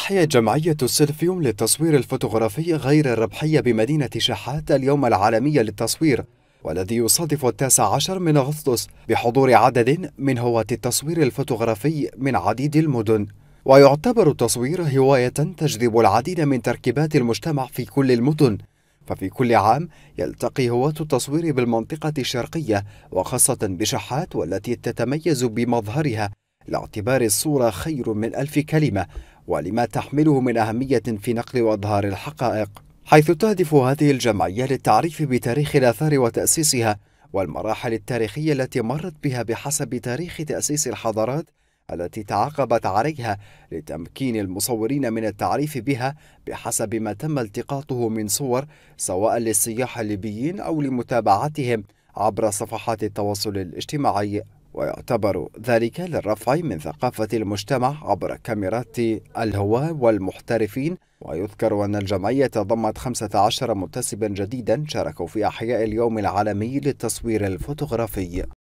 تحيا جمعية سيلفيوم للتصوير الفوتوغرافي غير الربحية بمدينة شحات اليوم العالمي للتصوير والذي يصادف التاسع عشر من أغسطس بحضور عدد من هواة التصوير الفوتوغرافي من عديد المدن ويعتبر التصوير هواية تجذب العديد من تركيبات المجتمع في كل المدن ففي كل عام يلتقي هواة التصوير بالمنطقة الشرقية وخاصة بشحات والتي تتميز بمظهرها لاعتبار الصورة خير من ألف كلمة ولما تحمله من أهمية في نقل وإظهار الحقائق حيث تهدف هذه الجمعية للتعريف بتاريخ الآثار وتأسيسها والمراحل التاريخية التي مرت بها بحسب تاريخ تأسيس الحضارات التي تعاقبت عليها لتمكين المصورين من التعريف بها بحسب ما تم التقاطه من صور سواء للسياح الليبيين أو لمتابعتهم عبر صفحات التواصل الاجتماعي ويعتبر ذلك للرفع من ثقافة المجتمع عبر كاميرات الهواة والمحترفين ويذكر أن الجمعية ضمت 15 منتسبا جديدا شاركوا في أحياء اليوم العالمي للتصوير الفوتوغرافي